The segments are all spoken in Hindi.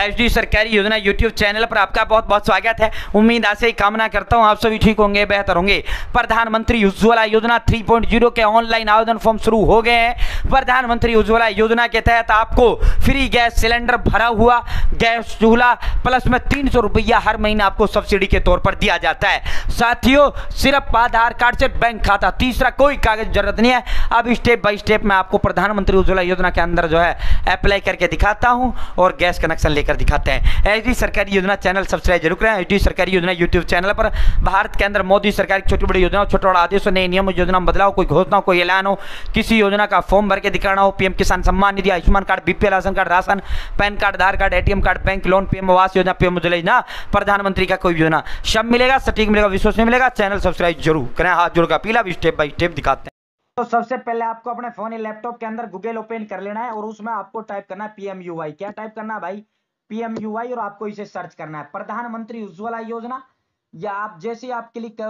एस डी सरकारी योजना यूट्यूब चैनल पर आपका बहुत बहुत स्वागत है उम्मीद आशा ही कामना करता हूँ आप सभी ठीक होंगे बेहतर होंगे प्रधानमंत्री उज्ज्वला योजना 3.0 के ऑनलाइन आवेदन फॉर्म शुरू हो गए हैं प्रधानमंत्री उज्ज्वला योजना के तहत आपको फ्री गैस सिलेंडर भरा हुआ गैस चूल्हा प्लस में तीन सौ रुपया हर महीना आपको सब्सिडी के तौर पर दिया जाता है साथियों सिर्फ आधार कार्ड से बैंक खाता तीसरा कोई कागज जरूरत नहीं है अब स्टेप बाई स्टेप मैं आपको प्रधानमंत्री उज्ज्वला योजना के अंदर जो है अप्लाई करके दिखाता हूँ और गैस कनेक्शन लेकर दिखाते हैं एच सरकारी योजना चैनल सब्सक्राइब जरूर करें एच सरकारी योजना यूट्यूब चैनल पर भारत के अंदर मोदी सरकार की छोटी बड़ी योजना छोटे बड़े आदेश नए नियम योजना बदलाव कोई घोषणा कोई ऐलान हो किसी योजना का फॉर्म भर के दिखाना हो PM Kisan Samman Nidhi Ayushman card BPL ration card ration PAN card Aadhaar card ATM card bank loan PM Awas Yojana PM Ujjwala योजना प्रधानमंत्री का कोई योजना सब मिलेगा सटीक मिलेगा विश्वसनीय मिलेगा चैनल सब्सक्राइब जरूर करें हाथ जोड़कर का पीला भी स्टेप बाई स्टेप दिखाते हैं तो सबसे पहले आपको अपने फोन या लैपटॉप के अंदर गूगल ओपन कर लेना है और उसमें आपको टाइप करना है पीएमयूआई क्या टाइप करना है भाई पीएमयूआई और आपको इसे सर्च करना है प्रधानमंत्री उज्ज्वला योजना या आप जैसे ही आप क्लिक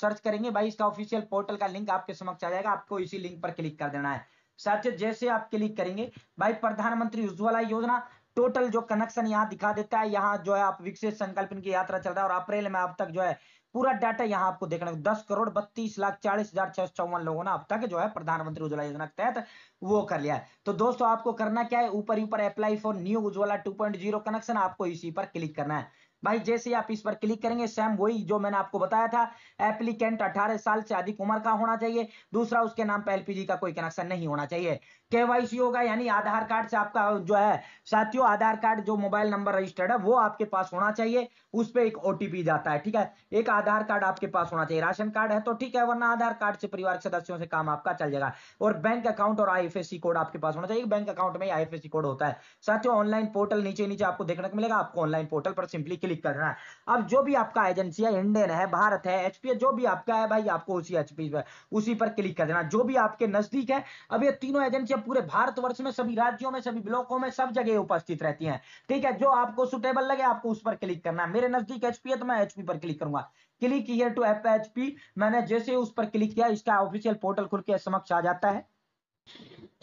सर्च करेंगे भाई इसका ऑफिशियल पोर्टल का लिंक आपके समक्ष आ जाएगा आपको इसी लिंक पर क्लिक कर देना है साथियों जैसे आप क्लिक करेंगे भाई प्रधानमंत्री उज्ज्वला योजना टोटल जो कनेक्शन यहाँ दिखा देता है यहाँ जो है आप विकसित संकल्प की यात्रा चल रहा है और अप्रैल में अब तक जो है पूरा डाटा यहाँ आपको देखने को दस करोड़ बत्तीस लाख चालीस हजार छह सौ चौवन लोगों ने अब तक जो है प्रधानमंत्री उज्ज्वला योजना के तहत वो कर लिया है तो दोस्तों आपको करना क्या है ऊपर ऊपर apply for new Ujjwala zero connection आपको इसी पर क्लिक करना है भाई जैसे आप इस पर क्लिक करेंगे सेम वही जो मैंने आपको बताया था एप्लीकेंट अठारह साल से अधिक उम्र का होना चाहिए दूसरा उसके नाम पर एलपीजी का कोई कनेक्शन नहीं होना चाहिए केवाईसी होगा यानी आधार कार्ड से आपका जो है साथियों आधार कार्ड जो मोबाइल नंबर रजिस्टर्ड है वो आपके पास होना चाहिए उस पर एक ओटीपी जाता है ठीक है एक आधार कार्ड आपके पास होना चाहिए राशन कार्ड है तो ठीक है वरना आधार कार्ड से परिवार के सदस्यों से काम आपका चल जाएगा और बैंक अकाउंट और आई कोड आपके पास होना चाहिए बैंक अकाउंट में आई कोड होता है साथियों ऑनलाइन पोर्टल नीचे नीचे आपको देखने को मिलेगा आपको ऑनलाइन पोर्टल पर सिंपली क्लिक क्लिक करना है अब जो भी आपका एजेंसी है इंडियन है भारत है एच जो भी आपका है भाई आपको उसी एच पर उसी पर क्लिक कर देना जो भी आपके नजदीक है अब ये तीनों एजेंसियां पूरे भारतवर्ष में सभी राज्यों में सभी ब्लॉकों में सब जगह उपस्थित रहती है ठीक है जो आपको सुटेबल लगे आपको उस पर क्लिक करना है मेरे नजदीक एचपी है तो मैं एचपी पर क्लिक करूंगा click here to F H मैंने जैसे उस पर क्लिक किया इसका ऑफिशियल पोर्टल खुल के समक्ष आ जाता है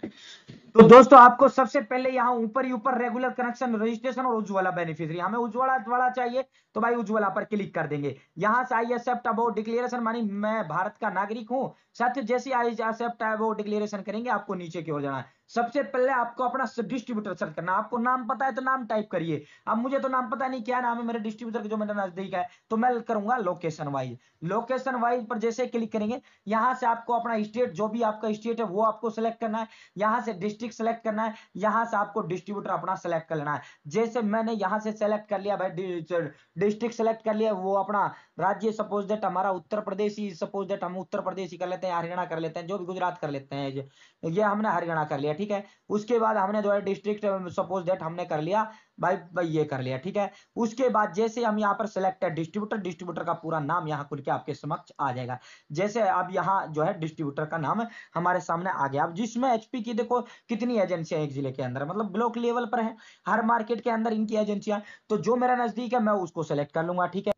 तो दोस्तों आपको सबसे पहले यहाँ ऊपर ही ऊपर रेगुलर कनेक्शन रजिस्ट्रेशन और उज्ज्वला बेनिफिशियरी हमें उज्ज्वला उज्ज्वला चाहिए तो भाई उज्ज्वला पर क्लिक कर देंगे यहाँ से आई एक्सेप्ट अबाउट डिक्लेरेशन मानी मैं भारत का नागरिक हूँ साथ ही जैसे आई एक्सेप्ट अबाउट डिक्लेरेशन करेंगे आपको नीचे की ओर जाना है सबसे पहले आपको अपना डिस्ट्रीब्यूटर सर्च करना आपको नाम पता है तो नाम टाइप करिए अब मुझे तो नाम पता नहीं क्या नाम है मेरे डिस्ट्रीब्यूटर जो मेरा नजदीक है तो मैं करूंगा लोकेशन वाइज लोकेशन वाइज पर जैसे क्लिक करेंगे यहां से आपको अपना स्टेट जो भी आपका स्टेट है वो आपको सिलेक्ट करना है यहां से डिस्ट्रिक्ट सेलेक्ट करना है यहां से आपको डिस्ट्रीब्यूटर अपना सेलेक्ट कर लेना है जैसे मैंने यहां से सेलेक्ट कर लिया भाई डिस्ट्रिक्ट सेलेक्ट कर लिया वो अपना राज्य सपोज दैट हमारा उत्तर प्रदेश ही सपोज दैट हम उत्तर प्रदेश ही कर लेते हैं हरियाणा कर लेते हैं जो भी गुजरात कर लेते हैं ये हमने हरियाणा कर लिया ठीक है उसके बाद हमने जो है डिस्ट्रिक्ट सपोज दैट हमने कर लिया भाई भाई ये कर लिया ठीक है उसके बाद जैसे हम यहाँ पर सिलेक्ट है डिस्ट्रीब्यूटर डिस्ट्रीब्यूटर का पूरा नाम यहाँ खुल के आपके समक्ष आ जाएगा जैसे अब यहाँ जो है डिस्ट्रीब्यूटर का नाम हमारे सामने आ गया अब जिसमें एचपी की देखो कितनी एजेंसियां एक जिले के अंदर मतलब ब्लॉक लेवल पर है हर मार्केट के अंदर इनकी एजेंसियां तो जो मेरा नजदीक है मैं उसको सिलेक्ट कर लूंगा ठीक है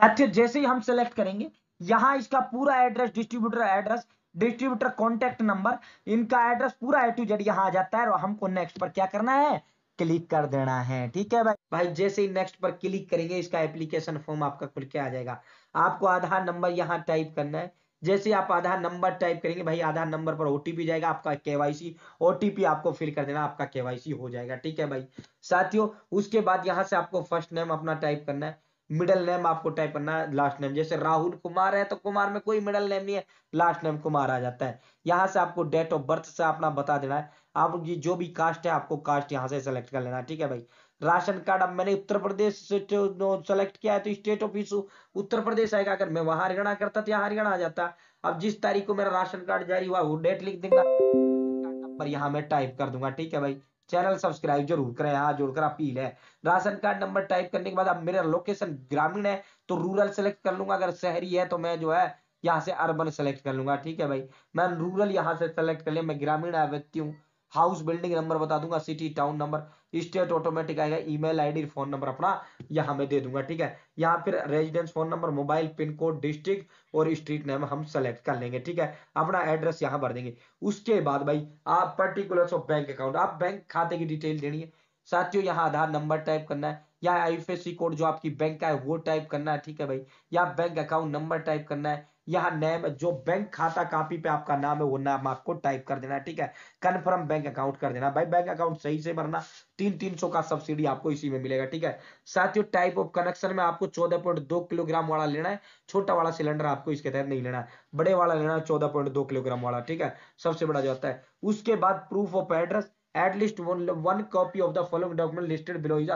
साथ जैसे ही हम सिलेक्ट करेंगे यहाँ इसका पूरा address distributor address distributor contact number इनका एड्रेस पूरा ए टू जेड यहाँ आ जाता है और हमको नेक्स्ट पर क्या करना है क्लिक कर देना है ठीक है भाई भाई जैसे ही नेक्स्ट पर क्लिक करेंगे इसका एप्लीकेशन फॉर्म आपका खुल के आ जाएगा आपको आधार नंबर यहाँ टाइप करना है जैसे आप आधार नंबर टाइप करेंगे भाई आधार नंबर पर ओटीपी जाएगा आपका केवाईसी ओटीपी आपको फिल कर देना आपका केवाईसी हो जाएगा ठीक है भाई साथियों उसके बाद यहाँ से आपको फर्स्ट नेम अपना टाइप करना है मिडल नेम आपको टाइप करना है लास्ट नेम जैसे राहुल कुमार है तो कुमार में कोई मिडल नेम नहीं है लास्ट नेम कुमार आ जाता है यहाँ से आपको डेट ऑफ बर्थ से अपना बता देना है आप जो भी कास्ट है आपको कास्ट यहाँ से सेलेक्ट कर लेना ठीक है भाई राशन कार्ड अब मैंने उत्तर प्रदेश सेलेक्ट किया है तो स्टेट ऑफिस उत्तर प्रदेश आएगा अगर मैं वहां हरियाणा करता तो यहाँ हरियाणा आ जाता अब जिस तारीख को मेरा राशन कार्ड जारी हुआ वो डेट लिख देगा नंबर यहाँ मैं टाइप कर दूंगा ठीक है भाई चैनल सब्सक्राइब जरूर करें यहाँ जोड़कर अपील है राशन कार्ड नंबर टाइप करने के बाद अब मेरा लोकेशन ग्रामीण है तो रूरल सेलेक्ट कर लूंगा अगर शहरी है तो मैं जो है यहाँ से अर्बन सेलेक्ट कर लूंगा ठीक है भाई मैं रूरल यहाँ से सेलेक्ट कर लिया मैं ग्रामीण व्यक्ति हूँ हाउस बिल्डिंग नंबर बता दूंगा city town number state automatic आएगा ईमेल आईडी फोन नंबर अपना यहाँ मैं दे दूंगा ठीक है यहाँ फिर residence phone number mobile pin code district और स्ट्रीट नेम हम सेलेक्ट कर लेंगे ठीक है अपना एड्रेस यहाँ भर देंगे उसके बाद भाई आप पर्टिकुलर ऑफ बैंक अकाउंट आप बैंक खाते की डिटेल देनी है साथियों यहाँ आधार नंबर टाइप करना है या आई कोड जो आपकी बैंक का है वो टाइप करना है ठीक है भाई या बैंक अकाउंट नंबर टाइप करना है यहाँ नेम जो बैंक खाता कापी पे आपका नाम है वो नाम आपको टाइप कर देना है ठीक है कन्फर्म बैंक अकाउंट कर देना भाई बैंक अकाउंट सही से भरना तीन तीन सौ का सब्सिडी आपको इसी में मिलेगा ठीक है साथियों टाइप ऑफ कनेक्शन में आपको चौदह पॉइंट दो किलोग्राम वाला लेना है छोटा वाला सिलेंडर आपको इसके तहत नहीं लेना है बड़े वाला लेना है चौदह पॉइंट दो किलोग्राम वाला ठीक है सबसे बड़ा जो है उसके बाद proof of address at least one one copy of the following document listed below is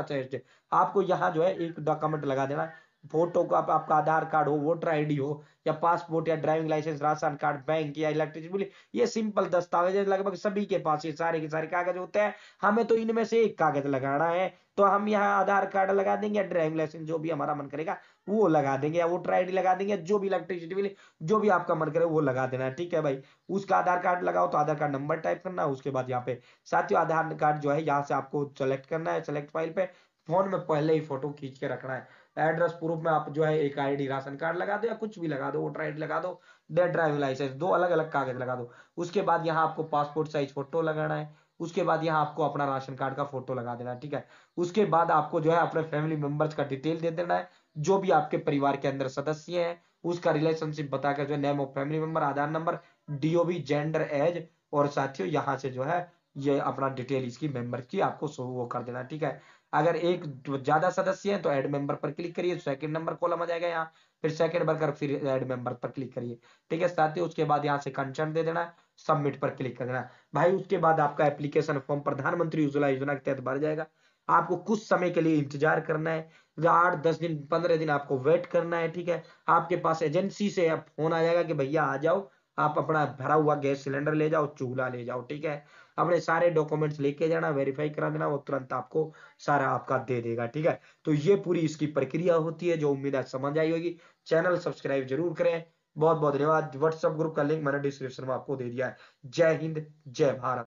आपको यहाँ जो है एक डॉक्यूमेंट लगा देना है फोटो को आप, आपका आधार कार्ड हो वोटर आईडी हो या पासपोर्ट या driving licence ration card bank या इलेक्ट्रिसिटी बिल ये सिंपल दस्तावेज लगभग सभी के पास ये सारे के सारे कागज होते हैं हमें तो इनमें से एक कागज लगाना है तो हम यहाँ आधार कार्ड लगा देंगे या ड्राइविंग लाइसेंस जो भी हमारा मन करेगा वो लगा देंगे या वोटर आई लगा देंगे जो भी इलेक्ट्रिसिटी बिल जो भी आपका मन करे वो लगा देना है ठीक है भाई उसका आधार कार्ड लगाओ तो आधार कार्ड नंबर टाइप करना है उसके बाद यहाँ पे साथियों आधार कार्ड जो है यहाँ से आपको सेलेक्ट करना है सेलेक्ट फाइल पे फोन में पहले ही फोटो खींच के रखना है एड्रेस प्रूफ में आप जो है एक आईडी राशन कार्ड लगा दो या कुछ भी लगा दो वोटर आईडी लगा दो डेट ड्राइविंग लाइसेंस दो अलग अलग कागज लगा दो उसके बाद यहाँ आपको पासपोर्ट साइज फोटो लगाना है उसके बाद यहाँ आपको अपना राशन कार्ड का फोटो लगा देना है ठीक है उसके बाद आपको जो है अपने फैमिली मेंबर्स का डिटेल दे देना है जो भी आपके परिवार के अंदर सदस्य है उसका रिलेशनशिप बताकर जो name of family member Aadhaar number DOB gender age और साथियों यहाँ से जो है ये अपना डिटेल इसकी मेंबर की आपको शो वो कर देना ठीक है अगर एक ज्यादा सदस्य है तो एड मेंबर पर क्लिक करिए सेकंड नंबर कॉलम आ जाएगा यहाँ फिर सेकंड वर्कर फिर एड मेंबर पर क्लिक करिए ठीक है साथ ही उसके बाद यहाँ से कंसर्न दे देना सबमिट पर क्लिक कर देना भाई उसके बाद आपका एप्लीकेशन फॉर्म प्रधानमंत्री उज्ज्वला योजना के तहत भर जाएगा आपको कुछ समय के लिए इंतजार करना है आठ दस दिन पंद्रह दिन आपको वेट करना है ठीक है आपके पास एजेंसी से फोन आ जाएगा कि भैया आ जाओ आप अपना भरा हुआ गैस सिलेंडर ले जाओ चूल्हा ले जाओ ठीक है अपने सारे डॉक्यूमेंट्स लेके जाना वेरीफाई करा देना वो तुरंत आपको सारा आपका दे देगा ठीक है तो ये पूरी इसकी प्रक्रिया होती है जो उम्मीद है समझ आई होगी चैनल सब्सक्राइब जरूर करें बहुत बहुत धन्यवाद व्हाट्सएप ग्रुप का लिंक मैंने डिस्क्रिप्शन में आपको दे दिया है जय हिंद जय भारत